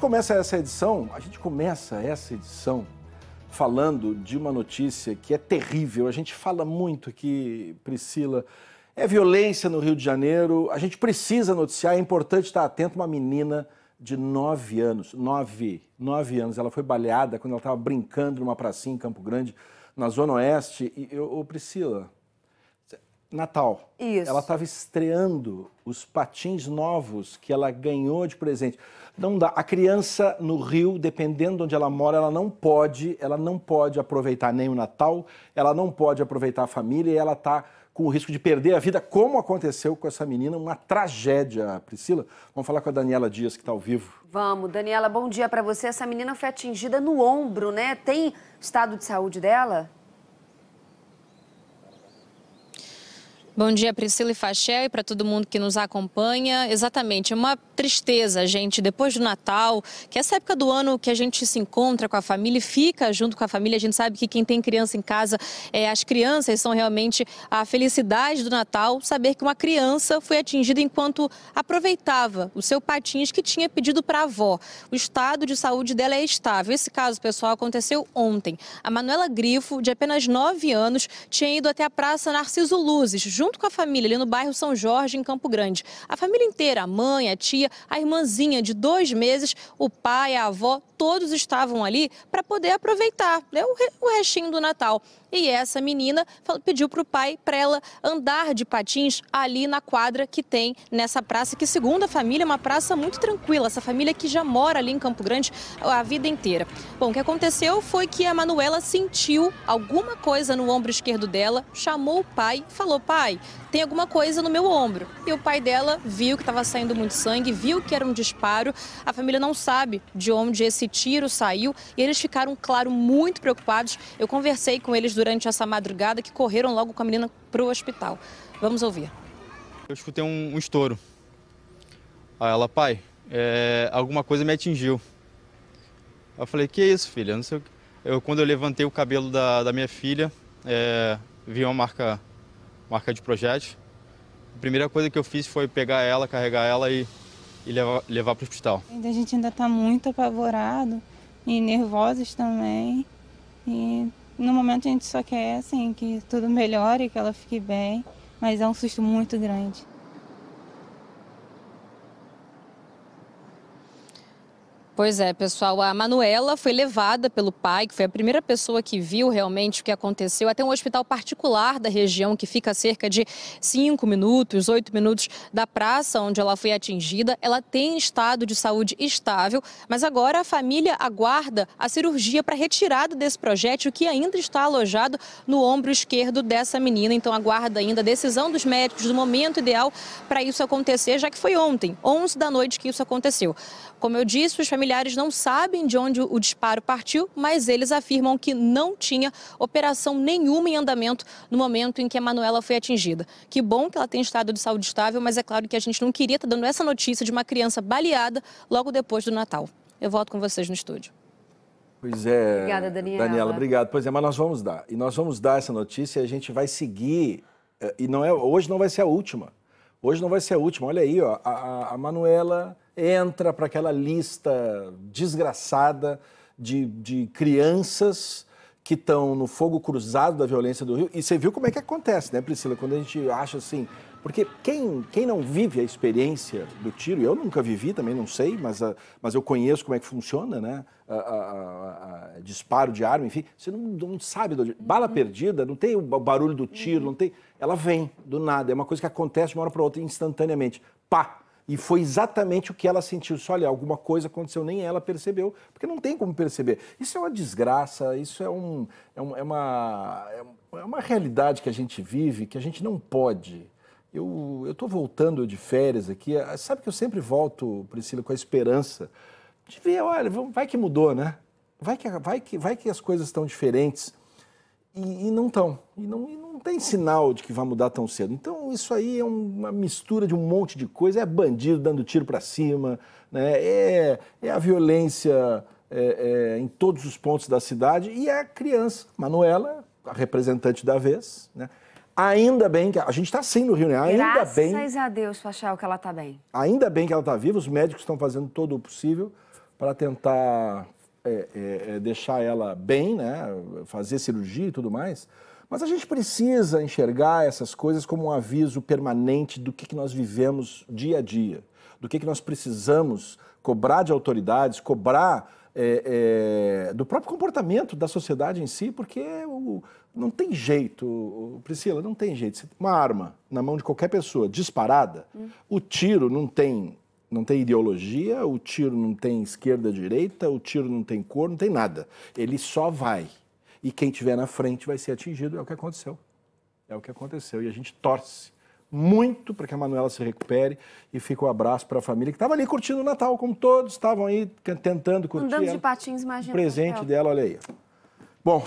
gente começa essa edição, a gente começa essa edição falando de uma notícia que é terrível. A gente fala muito que Priscila é violência no Rio de Janeiro. A gente precisa noticiar, é importante estar atento. Uma menina de 9 anos, 9, 9 anos, ela foi baleada quando ela estava brincando numa pracinha em Campo Grande, na Zona Oeste. E, ô, Priscila, Natal. Isso. Ela estava estreando os patins novos que ela ganhou de presente. Não dá. A criança no Rio, dependendo de onde ela mora, ela não pode, ela não pode aproveitar nem o Natal, ela não pode aproveitar a família e ela está com o risco de perder a vida, como aconteceu com essa menina, uma tragédia, Priscila. Vamos falar com a Daniela Dias, que está ao vivo. Vamos, Daniela, bom dia para você. Essa menina foi atingida no ombro, né? Tem estado de saúde dela? Bom dia, Priscila e Fachel, e para todo mundo que nos acompanha. Exatamente, é uma tristeza, gente, depois do Natal, que é essa época do ano que a gente se encontra com a família e fica junto com a família. A gente sabe que quem tem criança em casa, é, as crianças são realmente a felicidade do Natal. Saber que uma criança foi atingida enquanto aproveitava o seu patins que tinha pedido para a avó. O estado de saúde dela é estável. Esse caso, pessoal, aconteceu ontem. A Manuela Grifo, de apenas 9 anos, tinha ido até a Praça Narciso Luzes, junto com a família, ali no bairro São Jorge, em Campo Grande. A família inteira, a mãe, a tia, a irmãzinha de dois meses, o pai, a avó, todos estavam ali para poder aproveitar né, o, restinho do Natal. E essa menina pediu para o pai para ela andar de patins ali na quadra que tem nessa praça, que segundo a família é uma praça muito tranquila, essa família que já mora ali em Campo Grande a vida inteira. Bom, o que aconteceu foi que a Manuela sentiu alguma coisa no ombro esquerdo dela, chamou o pai e falou: Pai, tem alguma coisa no meu ombro. E o pai dela viu que estava saindo muito sangue, viu que era um disparo. A família não sabe de onde esse tiro saiu e eles ficaram, claro, muito preocupados. Eu conversei com eles durante essa madrugada que correram logo com a menina para o hospital. Vamos ouvir. Eu escutei um, um estouro. Aí ela, pai, é, alguma coisa me atingiu. Eu falei, que isso, filha? Não sei o que. Eu, quando eu levantei o cabelo da, da minha filha, é, vi uma marca, marca de projétil. A primeira coisa que eu fiz foi pegar ela, carregar ela e e levar, levar para o hospital. A gente ainda está muito apavorado e nervosos também. E no momento a gente só quer assim que tudo melhore, que ela fique bem, mas é um susto muito grande. Pois é, pessoal. A Manuela foi levada pelo pai, que foi a primeira pessoa que viu realmente o que aconteceu, até um hospital particular da região, que fica a cerca de 5 minutos, 8 minutos da praça onde ela foi atingida. Ela tem estado de saúde estável, mas agora a família aguarda a cirurgia para retirada desse projétil que ainda está alojado no ombro esquerdo dessa menina. Então, aguarda ainda a decisão dos médicos do momento ideal para isso acontecer, já que foi ontem, 11 da noite, que isso aconteceu. Como eu disse, os familiares familiares não sabem de onde o disparo partiu, mas eles afirmam que não tinha operação nenhuma em andamento no momento em que a Manuela foi atingida. Que bom que ela tem estado de saúde estável, mas é claro que a gente não queria estar tá dando essa notícia de uma criança baleada logo depois do Natal. Eu volto com vocês no estúdio. Pois é. Obrigada, Daniela. Daniela, obrigado. Pois é, mas nós vamos dar. E nós vamos dar essa notícia e a gente vai seguir. Eh, e não é, hoje não vai ser a última. Hoje não vai ser a última. Olha aí, ó, a, a Manuela entra para aquela lista desgraçada de, de crianças que estão no fogo cruzado da violência do Rio. E você viu como é que acontece, né, Priscila? Quando a gente acha assim. Porque quem, quem não vive a experiência do tiro, eu nunca vivi também, não sei, mas, a, ah, mas eu conheço como é que funciona, né? A, a, a, disparo de arma, enfim. Você não, não sabe. Do, bala uhum. perdida, não tem o barulho do tiro, uhum. não tem. Ela vem do nada, é uma coisa que acontece de uma hora para outra instantaneamente. Pá! E foi exatamente o que ela sentiu. Só olha, alguma coisa aconteceu, nem ela percebeu, porque não tem como perceber. Isso é uma desgraça, isso é, um, é, um, é uma, é uma realidade que a gente vive, que a gente não pode. Eu estou voltando de férias aqui, eh, sabe que eu sempre volto, Priscila, com a esperança de ver, olha, vai que mudou, né? Vai que, vai que, vai que as coisas estão diferentes. E, e não estão. E não, e não tem sinal de que vai mudar tão cedo. Então, isso aí é uma mistura de um monte de coisa, é bandido dando tiro para cima, né? é, é a violência é, é, em todos os pontos da cidade e a criança, Manuela, a representante da vez, né? Ainda bem que a gente está sim no Rio, né? Ainda Graças bem. Graças a Deus, Fachal, que ela está bem. Ainda bem que ela está viva. Os médicos estão fazendo todo o possível para tentar é, é, é, deixar ela bem, né? Fazer cirurgia e tudo mais. Mas a gente precisa enxergar essas coisas como um aviso permanente do que, que nós vivemos dia a dia, do que, que nós precisamos cobrar de autoridades, cobrar é, é, do próprio comportamento da sociedade em si, porque o, não tem jeito, Priscila, não tem jeito. Uma arma na mão de qualquer pessoa disparada, hum. o tiro não tem, não tem ideologia, o tiro não tem esquerda, direita, o tiro não tem cor, não tem nada. Ele só vai e quem tiver na frente vai ser atingido. É o que aconteceu. É o que aconteceu. E a gente torce muito para que a Manuela se recupere e fica um abraço para a família que estava ali curtindo o Natal, como todos estavam aí tentando curtir. Andando de patins, imagina. O presente dela, olha aí. Bom,